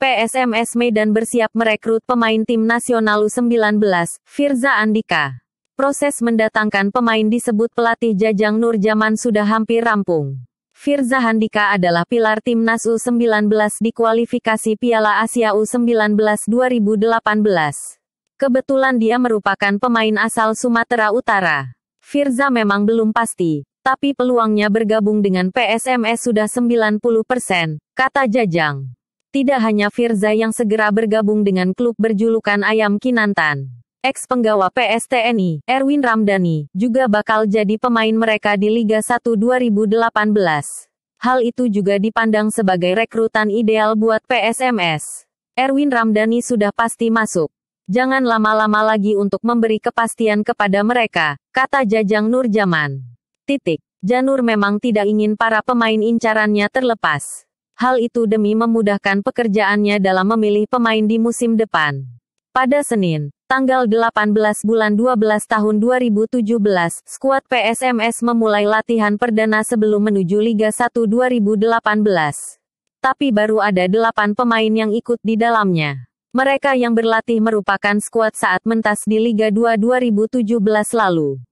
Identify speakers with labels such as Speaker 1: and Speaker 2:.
Speaker 1: PSMS Medan bersiap merekrut pemain tim nasional U19, Firza Andika. Proses mendatangkan pemain disebut pelatih Jajang Nurjaman sudah hampir rampung. Firza Handika adalah pilar timnas U19 di kualifikasi Piala Asia U19 2018. Kebetulan dia merupakan pemain asal Sumatera Utara. Firza memang belum pasti, tapi peluangnya bergabung dengan PSMS sudah 90%, kata Jajang. Tidak hanya Firza yang segera bergabung dengan klub berjulukan Ayam Kinantan. Ex penggawa PSTNI, Erwin Ramdhani, juga bakal jadi pemain mereka di Liga 1 2018. Hal itu juga dipandang sebagai rekrutan ideal buat PSMS. Erwin Ramdhani sudah pasti masuk. Jangan lama-lama lagi untuk memberi kepastian kepada mereka, kata Jajang Nurjaman. Titik. Janur memang tidak ingin para pemain incarannya terlepas. Hal itu demi memudahkan pekerjaannya dalam memilih pemain di musim depan. Pada Senin, tanggal 18 bulan 12 tahun 2017, skuad PSMS memulai latihan perdana sebelum menuju Liga 1 2018. Tapi baru ada 8 pemain yang ikut di dalamnya. Mereka yang berlatih merupakan skuad saat mentas di Liga 2 2017 lalu.